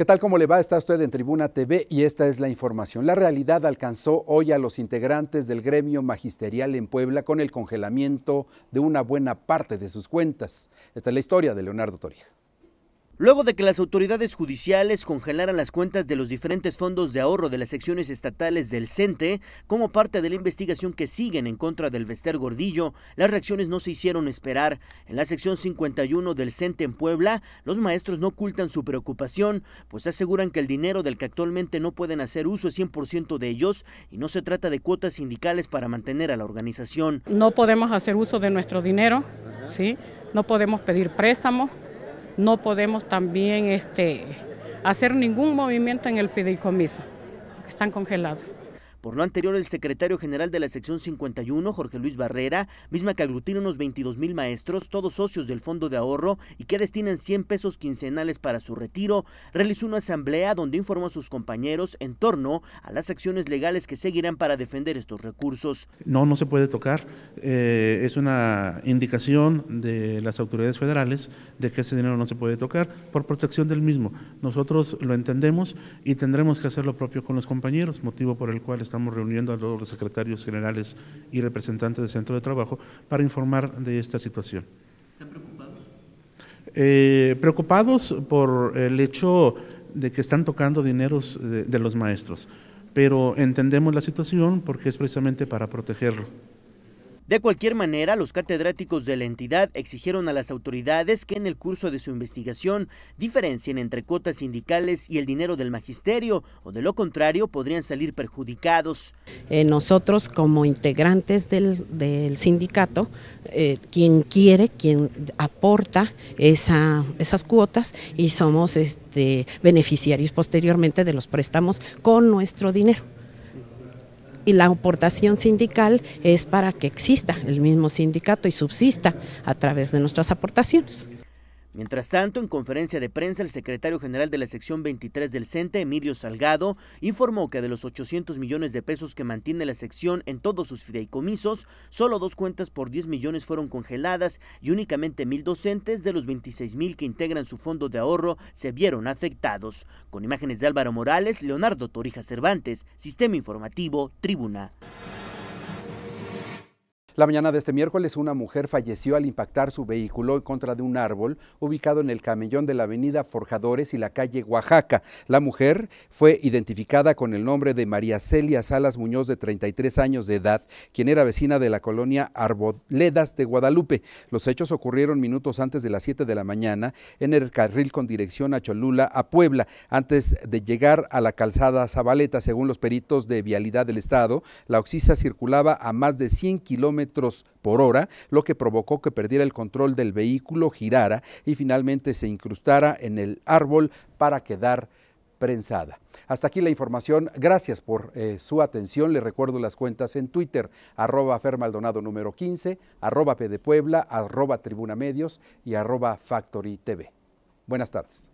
¿Qué tal? ¿Cómo le va? Está usted en Tribuna TV y esta es la información. La realidad alcanzó hoy a los integrantes del gremio magisterial en Puebla con el congelamiento de una buena parte de sus cuentas. Esta es la historia de Leonardo Torija. Luego de que las autoridades judiciales congelaran las cuentas de los diferentes fondos de ahorro de las secciones estatales del CENTE, como parte de la investigación que siguen en contra del Vester Gordillo, las reacciones no se hicieron esperar. En la sección 51 del CENTE en Puebla, los maestros no ocultan su preocupación, pues aseguran que el dinero del que actualmente no pueden hacer uso es 100% de ellos y no se trata de cuotas sindicales para mantener a la organización. No podemos hacer uso de nuestro dinero, ¿sí? no podemos pedir préstamos no podemos también este, hacer ningún movimiento en el fideicomiso, que están congelados. Por lo anterior, el secretario general de la sección 51, Jorge Luis Barrera, misma que aglutina unos 22 mil maestros, todos socios del Fondo de Ahorro y que destinan 100 pesos quincenales para su retiro, realizó una asamblea donde informó a sus compañeros en torno a las acciones legales que seguirán para defender estos recursos. No, no se puede tocar. Eh, es una indicación de las autoridades federales de que ese dinero no se puede tocar por protección del mismo. Nosotros lo entendemos y tendremos que hacer lo propio con los compañeros, motivo por el cual estamos reuniendo a todos los secretarios generales y representantes del centro de trabajo para informar de esta situación. ¿Están preocupados? Eh, preocupados por el hecho de que están tocando dineros de, de los maestros, pero entendemos la situación porque es precisamente para protegerlo. De cualquier manera, los catedráticos de la entidad exigieron a las autoridades que en el curso de su investigación diferencien entre cuotas sindicales y el dinero del magisterio, o de lo contrario podrían salir perjudicados. Eh, nosotros como integrantes del, sindicato, eh, quien quiere, quien aporta esas cuotas y somos este, beneficiarios posteriormente de los préstamos con nuestro dinero y la aportación sindical es para que exista el mismo sindicato y subsista a través de nuestras aportaciones. Mientras tanto, en conferencia de prensa, el secretario general de la sección 23 del CENTE, Emilio Salgado, informó que de los 800 millones de pesos que mantiene la sección en todos sus fideicomisos, solo dos cuentas por 10 millones fueron congeladas y únicamente mil docentes de los 26 mil que integran su fondo de ahorro se vieron afectados. Con imágenes de Álvaro Morales, Leonardo Torija Cervantes, Sistema Informativo, Tribuna. La mañana de este miércoles, una mujer falleció al impactar su vehículo en contra de un árbol ubicado en el camellón de la avenida Forjadores y la calle Oaxaca. La mujer fue identificada con el nombre de María Celia Salas Muñoz, de 33 años de edad, quien era vecina de la colonia Arboledas de Guadalupe. Los hechos ocurrieron minutos antes de las 7 de la mañana en el carril con dirección a Cholula, a Puebla, antes de llegar a la calzada Zabaleta. Según los peritos de vialidad del Estado, la oxisa circulaba a más de 100 kilómetros por hora, lo que provocó que perdiera el control del vehículo, girara y finalmente se incrustara en el árbol para quedar prensada. Hasta aquí la información. Gracias por eh, su atención. Le recuerdo las cuentas en Twitter, arroba fermaldonado número 15, arroba pdepuebla, arroba tribunamedios y arroba factory tv. Buenas tardes.